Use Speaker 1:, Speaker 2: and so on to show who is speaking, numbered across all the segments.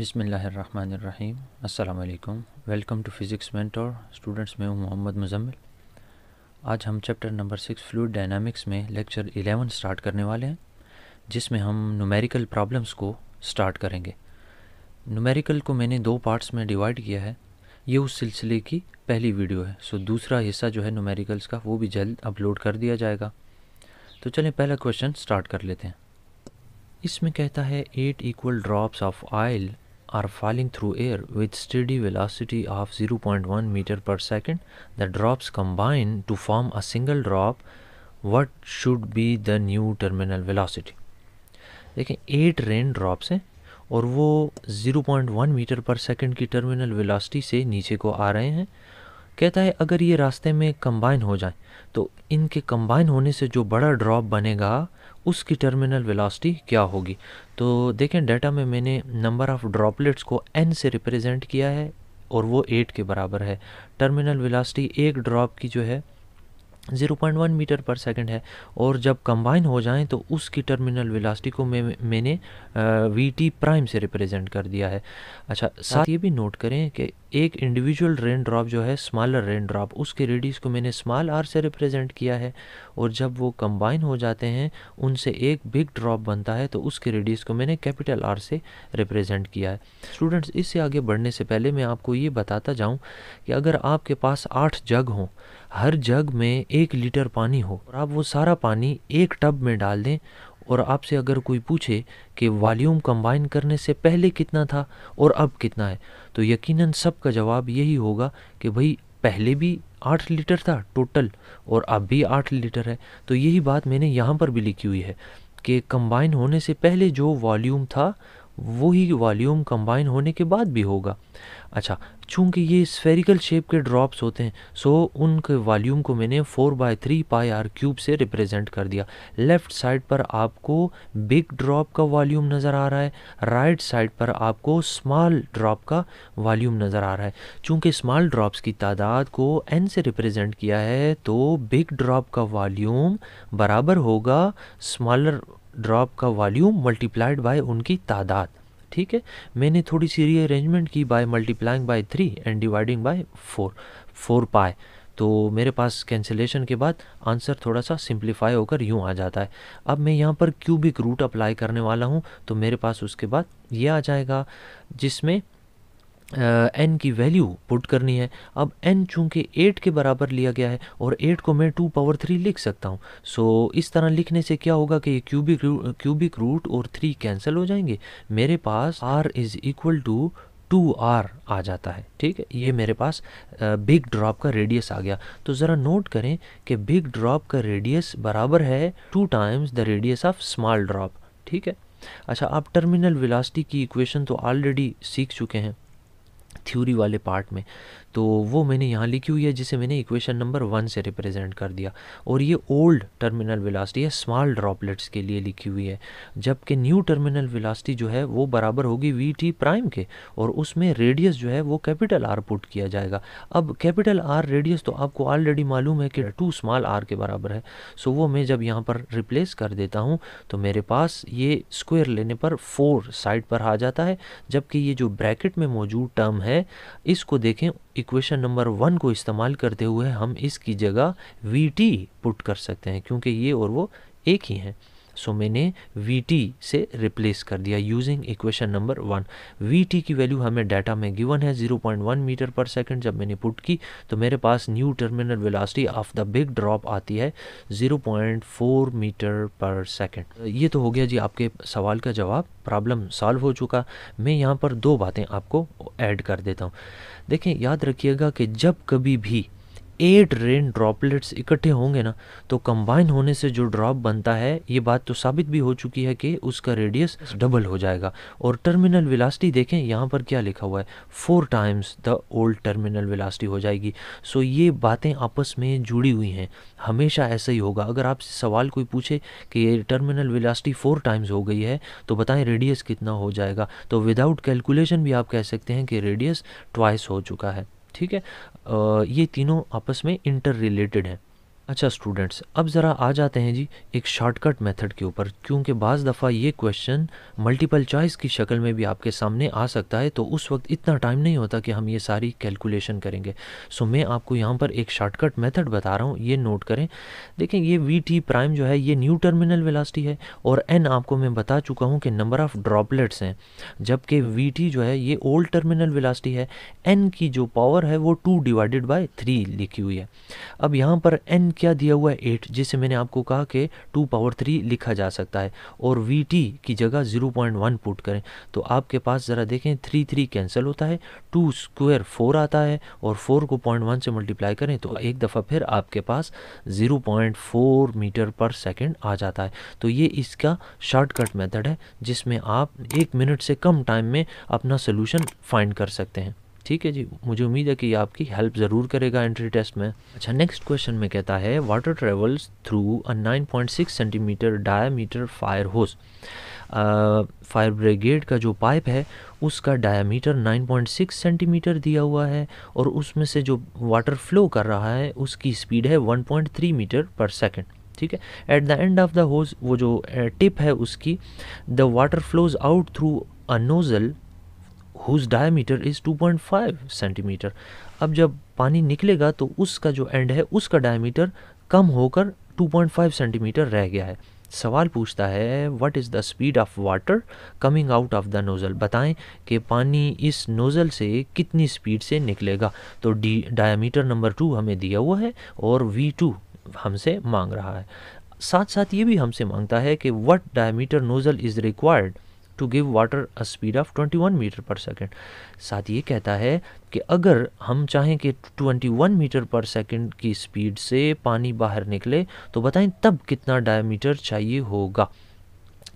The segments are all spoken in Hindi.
Speaker 1: बिसमीम् अल्लाम welcome to physics mentor students मैं हूँ मोहम्मद मुजम्मिल आज हम chapter number six fluid dynamics में लेक्चर एलेवन स्टार्ट करने वाले हैं जिसमें हम नुमेरिकल प्रॉब्लम्स को स्टार्ट करेंगे नुमेरिकल को मैंने दो पार्ट्स में डिवाइड किया है ये उस सिलसिले की पहली वीडियो है सो दूसरा हिस्सा जो है नुमेरिकल्स का वो भी जल्द अपलोड कर दिया जाएगा तो चलें पहला क्वेश्चन स्टार्ट कर लेते हैं इसमें कहता है eight equal drops of oil are falling through air with steady velocity of 0.1 meter per second. The drops combine to form a single drop. What should be the new terminal velocity? देखें एट रेन ड्रॉप्स हैं और वो 0.1 मीटर पर सेकंड की टर्मिनल वेलोसिटी से नीचे को आ रहे हैं कहता है अगर ये रास्ते में कंबाइन हो जाए तो इनके कंबाइन होने से जो बड़ा ड्रॉप बनेगा उसकी टर्मिनल वेलोसिटी क्या होगी तो देखें डाटा में मैंने नंबर ऑफ़ ड्रॉपलेट्स को एन से रिप्रेजेंट किया है और वो एट के बराबर है टर्मिनल वेलोसिटी एक ड्रॉप की जो है 0.1 मीटर पर सेकंड है और जब कंबाइन हो जाएं तो उसकी टर्मिनल वेलोसिटी को मैं मैंने वी टी प्राइम से रिप्रेजेंट कर दिया है अच्छा साथ ये भी नोट करें कि एक इंडिविजुअल रेन ड्रॉप जो है स्मॉलर रेन ड्रॉप उसके रेडियस को मैंने स्मॉल आर से रिप्रेजेंट किया है और जब वो कंबाइन हो जाते हैं उनसे एक बिग ड्रॉप बनता है तो उसके रेडियस को मैंने कैपिटल आर से रिप्रेजेंट किया है स्टूडेंट्स इससे आगे बढ़ने से पहले मैं आपको ये बताता जाऊँ कि अगर आपके पास आठ जग हों हर जग में एक लीटर पानी हो और आप वो सारा पानी एक टब में डाल दें और आपसे अगर कोई पूछे कि वॉल्यूम कंबाइन करने से पहले कितना था और अब कितना है तो यकीनन सबका जवाब यही होगा कि भाई पहले भी आठ लीटर था टोटल और अब भी आठ लीटर है तो यही बात मैंने यहाँ पर भी लिखी हुई है कि कंबाइन होने से पहले जो वॉल्यूम था वही वॉल्यूम कंबाइन होने के बाद भी होगा अच्छा चूंकि ये स्फेरिकल शेप के ड्रॉप्स होते हैं सो उनके वॉल्यूम को मैंने four by three pi R cube से रिप्रेजेंट कर दिया लेफ़्ट साइड पर आपको बिग ड्रॉप का वॉल्यूम नज़र आ रहा है राइट right साइड पर आपको स्मॉल ड्रॉप का वॉल्यूम नज़र आ रहा है चूँकि स्मॉल ड्रॉप्स की तादाद को एन से रिप्रेजेंट किया है तो बिग ड्रॉप का वॉल्यूम बराबर होगा स्मॉलर ड्रॉप का वॉल्यूम मल्टीप्लाइड बाय उनकी तादाद ठीक है मैंने थोड़ी सी रीअरेंजमेंट की by multiplying by three and dividing by four four pi तो मेरे पास कैंसिलेशन के बाद आंसर थोड़ा सा सिंप्लीफाई होकर यूँ आ जाता है अब मैं यहाँ पर क्यूबिक रूट अप्लाई करने वाला हूँ तो मेरे पास उसके बाद ये आ जाएगा जिसमें एन की वैल्यू पुट करनी है अब एन चूँकि एट के बराबर लिया गया है और एट को मैं टू पावर थ्री लिख सकता हूँ सो so, इस तरह लिखने से क्या होगा कि ये क्यूबिक क्यूबिक रूट और थ्री कैंसिल हो जाएंगे मेरे पास R is equal to two R आ जाता है ठीक है ये मेरे पास बिग ड्रॉप का रेडियस आ गया तो ज़रा नोट करें कि बिग ड्रॉप का रेडियस बराबर है two times the radius of small drop ठीक है अच्छा आप टर्मिनल वेलोसिटी की इक्वेशन तो ऑलरेडी सीख चुके हैं थ्योरी वाले पार्ट में तो वो मैंने यहाँ लिखी हुई है जिसे मैंने इक्वेशन नंबर वन से रिप्रेजेंट कर दिया और ये ओल्ड टर्मिनल वेलासिटी है स्मॉल ड्रॉपलेट्स के लिए लिखी हुई है जबकि न्यू टर्मिनल वेलासिटी जो है वो बराबर होगी वी टी प्राइम के और उसमें रेडियस जो है वो कैपिटल आर पुट किया जाएगा अब कैपिटल आर रेडियस तो आपको ऑलरेडी मालूम है कि टू स्मॉल आर के बराबर है सो वो मैं जब यहाँ पर रिप्लेस कर देता हूँ तो मेरे पास ये स्क्वेयर लेने पर फोर साइड पर आ जाता है जबकि ये जो ब्रैकेट में मौजूद टर्म है है इसको देखें इक्वेशन नंबर वन को इस्तेमाल करते हुए हम इसकी जगह वी टी पुट कर सकते हैं क्योंकि ये और वो एक ही हैं सो मैंने वी टी से रिप्लेस कर दिया using equation number one V T की वैल्यू हमें डाटा में गिवन है 0.1 मीटर पर सेकंड जब मैंने पुट की तो मेरे पास new terminal velocity of the big drop आती है 0.4 मीटर पर सेकंड ये तो हो गया जी आपके सवाल का जवाब प्रॉब्लम सॉल्व हो चुका मैं यहाँ पर दो बातें आपको ऐड कर देता हूँ देखें याद रखिएगा कि जब कभी भी एट रेन ड्रॉपलेट्स इकट्ठे होंगे ना तो कंबाइन होने से जो ड्रॉप बनता है ये बात तो साबित भी हो चुकी है कि उसका रेडियस डबल हो जाएगा और टर्मिनल विलासटी देखें यहाँ पर क्या लिखा हुआ है four times the old terminal velocity हो जाएगी सो ये बातें आपस में जुड़ी हुई हैं हमेशा ऐसा ही होगा अगर आपसे सवाल कोई पूछे कि ये टर्मिनल विलासटी फोर टाइम्स हो गई है तो बताएं रेडियस कितना हो जाएगा तो विदाउट कैलकुलेशन भी आप कह सकते हैं कि रेडियस ट्वाइस हो चुका है ठीक है ये तीनों आपस में इंटर रिलेटेड हैं अच्छा स्टूडेंट्स अब ज़रा आ जाते हैं जी एक शॉर्टकट मेथड के ऊपर क्योंकि बज़ दफ़ा ये क्वेश्चन मल्टीपल चॉइस की शक्ल में भी आपके सामने आ सकता है तो उस वक्त इतना टाइम नहीं होता कि हम ये सारी कैलकुलेशन करेंगे सो मैं आपको यहाँ पर एक शॉर्टकट मेथड बता रहा हूँ ये नोट करें देखें ये वी टी प्राइम जो है ये न्यू टर्मिनल वेलासिटी है और एन आपको मैं बता चुका हूँ कि नंबर ऑफ़ ड्रॉपलेट्स हैं जबकि वी टी जो है ये ओल्ड टर्मिनल वेलासिटी है एन की जो पावर है वो टू डिवाइडेड बाई थ्री लिखी हुई है अब यहाँ पर एन क्या दिया हुआ है एट जिसे मैंने आपको कहा कि टू पावर थ्री लिखा जा सकता है और वी टी की जगह ज़ीरो पॉइंट वन पुट करें तो आपके पास ज़रा देखें थ्री थ्री कैंसिल होता है टू स्क्वायर फोर आता है और फोर को पॉइंट वन से मल्टीप्लाई करें तो एक दफ़ा फिर आपके पास zero point four metre per second आ जाता है तो ये इसका शॉर्टकट मेथड है जिसमें आप एक मिनट से कम टाइम में अपना सोल्यूशन फाइंड कर सकते हैं ठीक है जी मुझे उम्मीद है कि आपकी हेल्प ज़रूर करेगा एंट्री टेस्ट में अच्छा नेक्स्ट क्वेश्चन में कहता है water travels through a 9.6 centimetre metre fire hose fire brigade का जो पाइप है उसका पॉइंट 9.6 सेंटीमीटर दिया हुआ है और उसमें से जो वाटर फ्लो कर रहा है उसकी स्पीड है थ्री मीटर पर सेकेंड ठीक है at the end of the hose वो जो टिप है उसकी the water flows out through a nozzle whose diameter is 2.5 centimetre अब जब पानी निकलेगा तो उसका जो एंड है उसका डायमीटर कम होकर 2.5 सेंटीमीटर रह गया है सवाल पूछता है what is the speed of water coming out of the nozzle बताएं कि पानी इस नोज़ल से कितनी स्पीड से निकलेगा तो डी डायमीटर नंबर टू हमें दिया हुआ है और वी टू हमसे मांग रहा है साथ साथ ये भी हमसे मांगता है कि what diameter nozzle is required to give water a speed of 21 metre per second साथ ये कहता है कि अगर हम चाहें कि 21 मीटर पर सेकंड की स्पीड से पानी बाहर निकले तो बताएं तब कितना डायमीटर चाहिए होगा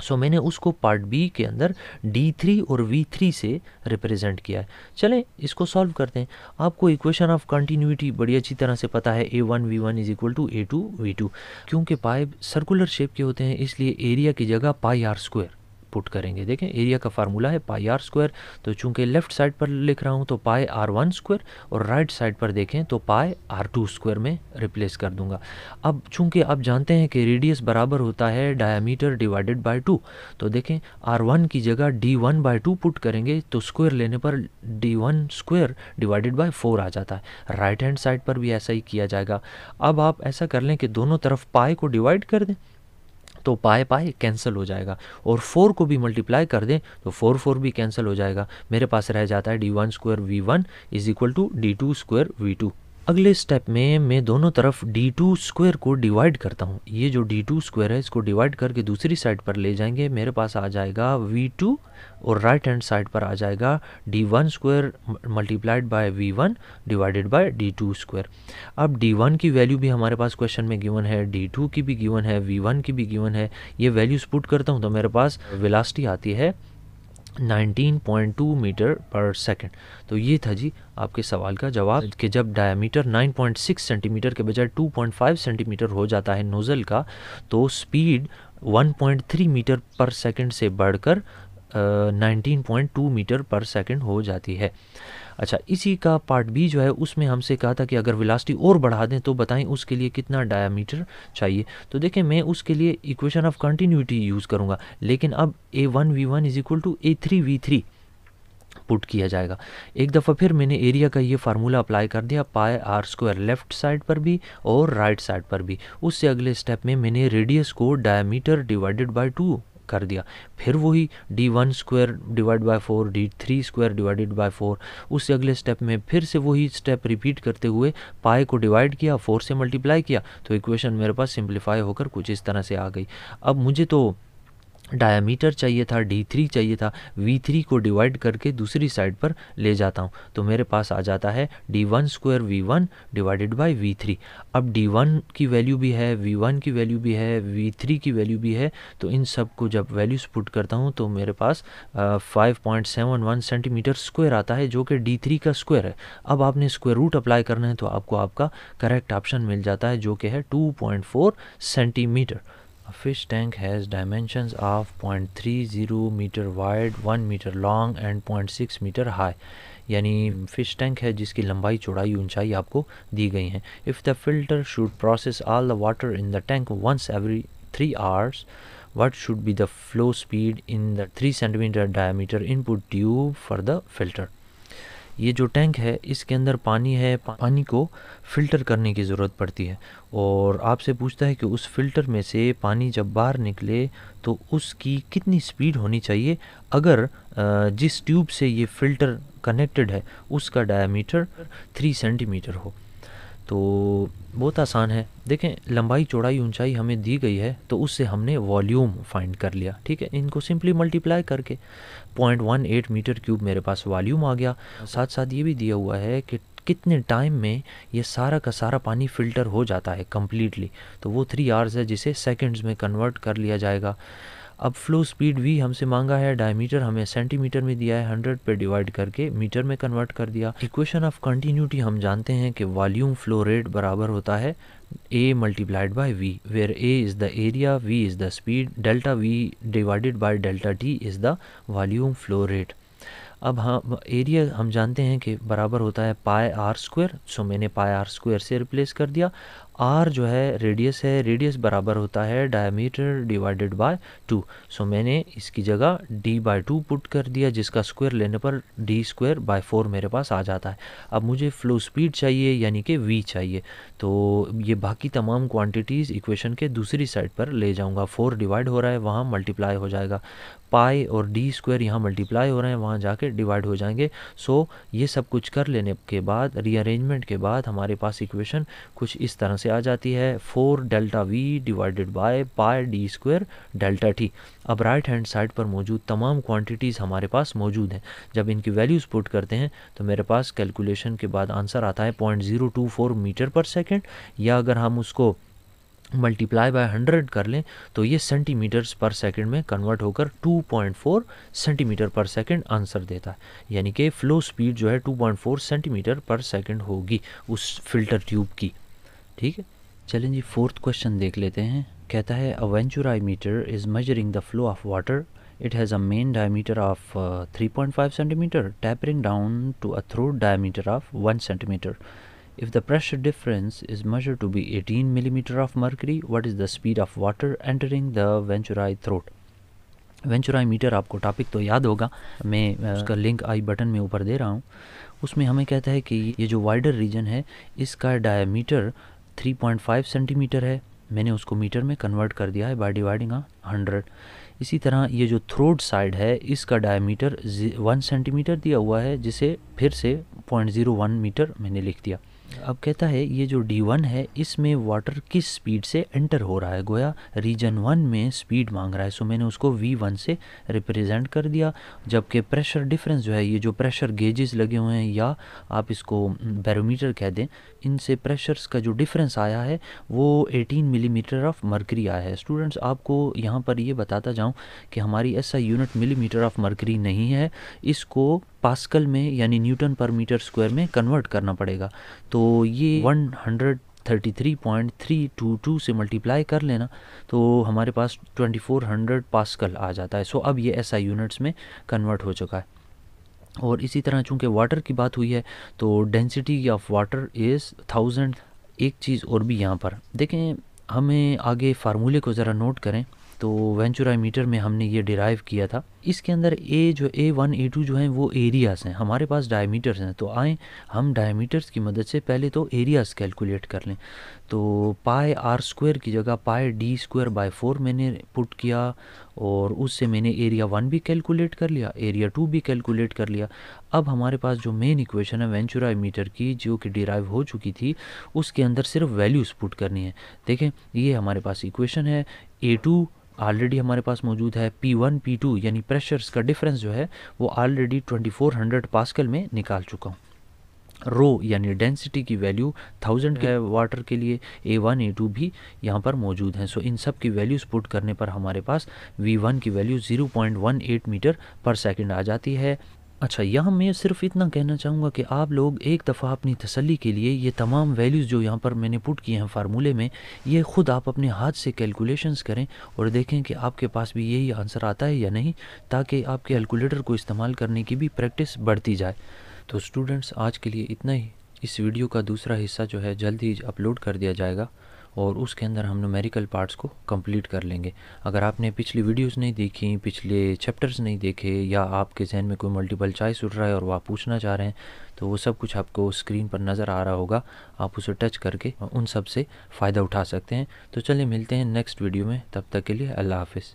Speaker 1: सो so, मैंने उसको पार्ट बी के अंदर D3 और V3 से रिप्रेजेंट किया है चलें इसको सॉल्व करते हैं आपको इक्वेशन ऑफ कंटिन्यूटी बड़ी अच्छी तरह से पता है A one V one is equal to A two V two क्योंकि पाइप सर्कुलर शेप के होते हैं इसलिए एरिया की जगह पाई आर स्क्वायर पुट करेंगे देखें एरिया का फार्मूला है पाई आर स्क्वायर तो चूंकि लेफ्ट साइड पर लिख रहा हूँ तो पाई आर वन स्क्वायर और राइट साइड पर देखें तो पाई आर टू स्क्वायर में रिप्लेस कर दूंगा अब चूंकि आप जानते हैं कि रेडियस बराबर होता है डायामीटर डिवाइडेड बाय टू तो देखें आर वन की जगह D one by two put करेंगे तो स्क्वायर लेने पर D one square divided by four आ जाता है राइट हैंड साइड पर भी ऐसा ही किया जाएगा अब आप ऐसा कर लें कि दोनों तरफ पाए को डिवाइड कर दें तो पाए पाए कैंसिल हो जाएगा और फोर को भी मल्टीप्लाई कर दें तो फोर फोर भी कैंसिल हो जाएगा मेरे पास रह जाता है D one square V one is equal to D two square V two अगले स्टेप में मैं दोनों तरफ डी टू स्क्वायर को डिवाइड करता हूँ ये जो डी टू स्क्वायर है इसको डिवाइड करके दूसरी साइड पर ले जाएंगे मेरे पास आ जाएगा वी टू और राइट हैंड साइड पर आ जाएगा D one square multiplied by V one divided by D two square अब डी वन की वैल्यू भी हमारे पास क्वेश्चन में गिवन है डी टू की भी गिवन है वी वन की भी गिवन है ये वैल्यूज़ पुट करता हूँ तो मेरे पास विलास्टी आती है 19.2 मीटर पर सेकंड तो ये था जी आपके सवाल का जवाब कि जब डायमीटर 9.6 सेंटीमीटर के बजाय 2.5 सेंटीमीटर हो जाता है नोज़ल का तो स्पीड 1.3 मीटर पर सेकंड से बढ़कर 19.2 मीटर पर सेकंड हो जाती है अच्छा इसी का पार्ट बी जो है उसमें हमसे कहा था कि अगर विलासिटी और बढ़ा दें तो बताएं उसके लिए कितना डायामीटर चाहिए तो देखें मैं उसके लिए इक्वेशन ऑफ कंटिन्यूटी यूज़ करूँगा लेकिन अब A one V one is equal to A three V three put किया जाएगा एक दफ़ा फिर मैंने एरिया का ये फार्मूला अप्लाई कर दिया पाए आर स्क्वायर लेफ्ट साइड पर भी और राइट साइड पर भी उससे अगले स्टेप में मैंने रेडियस को डायमीटर डिवाइडेड बाय टू कर दिया फिर वही D one square divide by four D three square divided by four उससे अगले स्टेप में फिर से वही स्टेप रिपीट करते हुए पाए को डिवाइड किया फोर से मल्टीप्लाई किया तो इक्वेशन मेरे पास सिंप्लीफाई होकर कुछ इस तरह से आ गई अब मुझे तो डायमीटर चाहिए था डी थ्री चाहिए था वी थ्री को डिवाइड करके दूसरी साइड पर ले जाता हूँ तो मेरे पास आ जाता है D one square V one divided by V three अब डी वन की वैल्यू भी है वी वन की वैल्यू भी है वी थ्री की वैल्यू भी है तो इन सब को जब वैल्यूज पुट करता हूँ तो मेरे पास five point seven one centimetre square आता है जो कि डी थ्री का स्क्वायर है अब आपने स्क्वायर रूट अप्लाई करना है तो आपको आपका करेक्ट ऑप्शन मिल जाता है जो कि है two point four centimetre A fish tank has dimensions of 0.30 meter wide, 1 meter long and 0.6 meter high. Yani fish tank hai jiski lambai chodai unchai aapko di gayi hai. If the filter should process all the water in the tank once every 3 hours, what should be the flow speed in the 3 centimeter diameter input tube for the filter? ये जो टैंक है इसके अंदर पानी है पानी को फ़िल्टर करने की ज़रूरत पड़ती है और आपसे पूछता है कि उस फ़िल्टर में से पानी जब बाहर निकले तो उसकी कितनी स्पीड होनी चाहिए अगर जिस ट्यूब से ये फ़िल्टर कनेक्टेड है उसका डायमीटर थ्री सेंटीमीटर हो तो बहुत आसान है देखें लंबाई चौड़ाई ऊंचाई हमें दी गई है तो उससे हमने वॉल्यूम फाइंड कर लिया ठीक है इनको सिंपली मल्टीप्लाई करके point one eight metre cube मेरे पास वॉल्यूम आ गया साथ साथ ये भी दिया हुआ है कि कितने टाइम में ये सारा का सारा पानी फ़िल्टर हो जाता है कम्प्लीटली तो वो थ्री आवर्स है जिसे सेकेंड्स में कन्वर्ट कर लिया जाएगा अब फ्लो स्पीड भी हमसे मांगा है डायमीटर हमें सेंटीमीटर में दिया है हंड्रेड पे डिवाइड करके मीटर में कन्वर्ट कर दिया इक्वेशन ऑफ कंटिन्यूटी हम जानते हैं कि वॉल्यूम फ्लो रेट बराबर होता है A multiplied by V where A is the area V is the speed delta V divided by delta T is the volume flow rate अब हम एरिया हम जानते हैं कि बराबर होता है पाए आर स्क्वायर सो मैंने पाए आर स्क्वायर से रिप्लेस कर दिया आर जो है रेडियस है रेडियस बराबर होता है diameter divided by two so मैंने इसकी जगह डी बाय टू पुट कर दिया जिसका स्क्वायर लेने पर डी स्क्वायर बाय फोर मेरे पास आ जाता है अब मुझे फ्लो स्पीड चाहिए यानी कि वी चाहिए तो ये बाकी तमाम क्वांटिटीज़ इक्वेशन के दूसरी साइड पर ले जाऊँगा फोर डिवाइड हो रहा है वहाँ मल्टीप्लाई हो जाएगा पाई और डी स्क्वायर यहाँ मल्टीप्लाई हो रहे हैं वहाँ जाके डिवाइड हो जाएंगे सो ये सब कुछ कर लेने के बाद रीअरेंजमेंट के बाद हमारे पास इक्वेशन कुछ इस तरह से से आ जाती है four delta V divided by pi D square delta T अब राइट हैंड साइड पर मौजूद तमाम क्वांटिटीज़ हमारे पास मौजूद हैं जब इनकी वैल्यूज़ पुट करते हैं तो मेरे पास कैलकुलेशन के बाद आंसर आता है point zero two four metre per second या अगर हम उसको मल्टीप्लाई बाय हंड्रेड कर लें तो ये सेंटीमीटर्स पर सेकंड में कन्वर्ट होकर 2.4 सेंटीमीटर पर सेकंड आंसर देता है यानी कि फ़्लो स्पीड जो है 2.4 सेंटीमीटर पर सेकंड होगी उस फिल्टर ट्यूब की ठीक है चलें जी फोर्थ क्वेश्चन देख लेते हैं कहता है a venturi metre is measuring the flow of water it has a main diameter of 3.5 centimetre tapering down to a throat diameter of 1 centimetre if the pressure difference is measured to be 18 millimetre of mercury what is the speed of water entering the venturi throat venturi metre आपको टॉपिक तो याद होगा मैं uh, अच्छा। उसका लिंक आई बटन में ऊपर दे रहा हूँ उसमें हमें कहता है कि ये जो वाइडर रीजन है इसका डायमीटर 3.5 सेंटीमीटर है मैंने उसको मीटर में कन्वर्ट कर दिया है बाय डिवाइडिंग हंड्रेड इसी तरह ये जो थ्रोड साइड है इसका डायमीटर वन सेंटीमीटर दिया हुआ है जिसे फिर से पॉइंट ज़ीरो वन मीटर मैंने लिख दिया अब कहता है ये जो D1 है इसमें वाटर किस स्पीड से एंटर हो रहा है गोया रीजन वन में स्पीड मांग रहा है सो मैंने उसको V1 से रिप्रेजेंट कर दिया जबकि प्रेशर डिफरेंस जो है ये जो प्रेशर गेजेस लगे हुए हैं या आप इसको बैरोमीटर कह दें इनसे प्रेशर्स का जो डिफरेंस आया है वो 18 मिलीमीटर ऑफ मरकरी आया है स्टूडेंट्स आपको यहाँ पर ये बताता जाऊँ कि हमारी ऐसा यूनिट मिलीमीटर ऑफ मरकरी नहीं है इसको पास्कल में यानी न्यूटन पर मीटर स्क्वायर में कन्वर्ट करना पड़ेगा तो ये वन हंड्रेड से मल्टीप्लाई कर लेना तो हमारे पास 2400 पास्कल आ जाता है सो अब ये ऐसा यूनिट्स में कन्वर्ट हो चुका है और इसी तरह चूंकि वाटर की बात हुई है तो density of water is thousand एक चीज़ और भी यहाँ पर देखें हमें आगे फार्मूले को ज़रा नोट करें तो वेंचुराई मीटर में हमने ये डिराइव किया था इसके अंदर ए जो ए वन ए टू जो हैं वो एरियाज़ हैं हमारे पास डायमीटर्स हैं तो आए हम डायमीटर्स की मदद से पहले तो एरियाज़ कैलकुलेट कर लें तो पाए आर स्क्वायर की जगह pi D square by four मैंने पुट किया और उससे मैंने एरिया वन भी कैलकुलेट कर लिया एरिया टू भी कैलकुलेट कर लिया अब हमारे पास जो मेन इक्वेशन है वेंचुरा मीटर की जो कि डिराइव हो चुकी थी उसके अंदर सिर्फ वैल्यूज़ पुट करनी है देखें ये हमारे पास इक्वेशन है ए टू ऑलरेडी हमारे पास मौजूद है पी वन पी टू यानी प्रेशर्स का डिफरेंस जो है वो already twenty four hundred pascal में निकाल चुका हूँ रो यानी डेंसिटी की वैल्यू थाउजेंड के वाटर के लिए ए वन ए टू भी यहाँ पर मौजूद हैं सो इन सब की वैल्यूज़ पुट करने पर हमारे पास वी वन की value zero point one eight metre per second आ जाती है अच्छा यहाँ मैं सिर्फ इतना कहना चाहूँगा कि आप लोग एक दफ़ा अपनी तसल्ली के लिए ये तमाम वैल्यूज़ जो यहाँ पर मैंने पुट किए हैं फार्मूले में ये ख़ुद आप अपने हाथ से कैलकुलेशंस करें और देखें कि आपके पास भी यही आंसर आता है या नहीं ताकि आपके कैलकुलेटर को इस्तेमाल करने की भी प्रैक्टिस बढ़ती जाए तो स्टूडेंट्स आज के लिए इतना ही इस वीडियो का दूसरा हिस्सा जो है जल्द ही अपलोड कर दिया जाएगा और उसके अंदर हम न्यूमेरिकल पार्ट्स को कंप्लीट कर लेंगे अगर आपने पिछली वीडियोस नहीं देखी पिछले चैप्टर्स नहीं देखे या आपके जहन में कोई मल्टीपल चॉइस उठ रहा है और वह पूछना चाह रहे हैं तो वो सब कुछ आपको स्क्रीन पर नज़र आ रहा होगा आप उसे टच करके उन सब से फ़ायदा उठा सकते हैं तो चलिए मिलते हैं नेक्स्ट वीडियो में तब तक के लिए अल्लाह हाफिज़